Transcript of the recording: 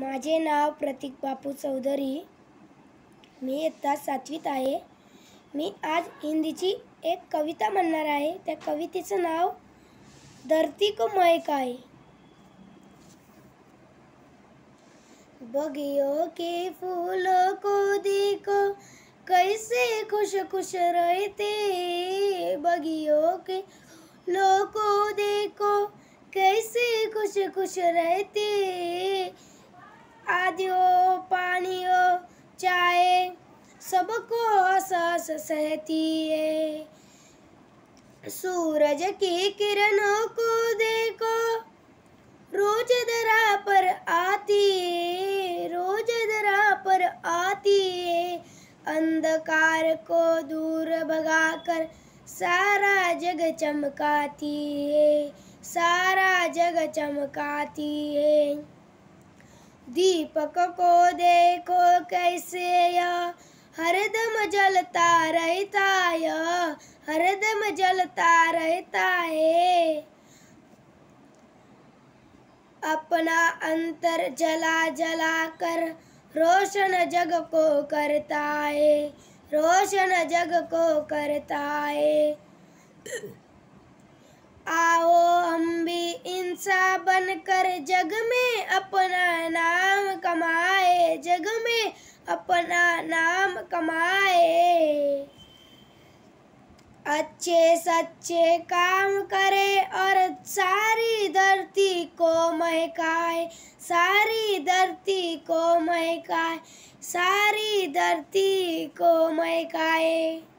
माझे नाव प्रतीक बापू चौधरी मी इयत्ता सातवीत आहे मी आज हिंदी की एक कविता मनना है त्या कवितेचं नाव धरती को मयक आहे बगियों के फूलों को देखो कैसे खुश खुश रहते बगियो के लोगों देखो कैसे खुश खुश रहते आदि हो पानी हो चाय सबको सास सहती है सूरज की किरणों को देखो रोज दरा पर आती है रोज दरा पर आती है अंधकार को दूर भगाकर सारा जग चमकाती है सारा जग चमकाती है दीपक को देखो कैसे या हरदम जलता रहता या हरदम जलता रहता है अपना अंतर जला जला कर रोशन जग को करता है रोशन जग को करता है बनकर जग में अपना नाम कमाए जग में अपना नाम कमाए अच्छे सच्चे काम करे और सारी धरती को महकाए सारी धरती को महकाए सारी धरती को महकाए